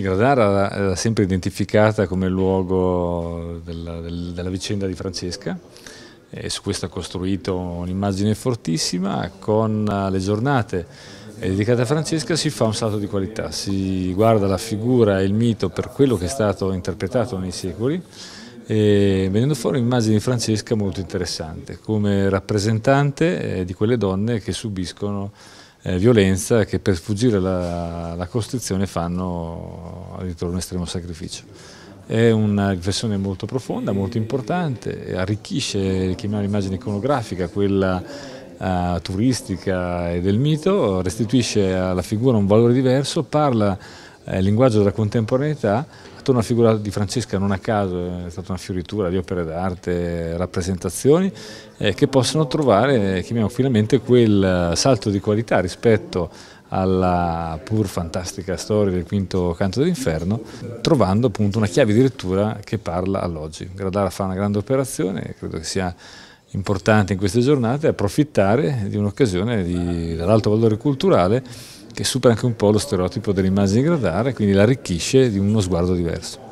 Gradara era sempre identificata come luogo della, della vicenda di Francesca e su questo ha costruito un'immagine fortissima. Con le giornate dedicate a Francesca si fa un salto di qualità, si guarda la figura e il mito per quello che è stato interpretato nei secoli e venendo fuori un'immagine di Francesca molto interessante come rappresentante eh, di quelle donne che subiscono eh, violenza che per sfuggire alla costrizione fanno addirittura un estremo sacrificio. È una riflessione molto profonda, molto importante, arricchisce, l'immagine iconografica, quella eh, turistica e del mito, restituisce alla figura un valore diverso, parla eh, linguaggio della contemporaneità, attorno alla figura di Francesca non a caso eh, è stata una fioritura di opere d'arte, rappresentazioni, eh, che possono trovare, eh, chiamiamo finalmente, quel eh, salto di qualità rispetto alla pur fantastica storia del quinto canto dell'inferno, trovando appunto una chiave di lettura che parla all'oggi. Gradara fa una grande operazione, credo che sia importante in queste giornate approfittare di un'occasione dall'alto valore culturale che supera anche un po' lo stereotipo dell'immagine di gradare, quindi l'arricchisce di uno sguardo diverso.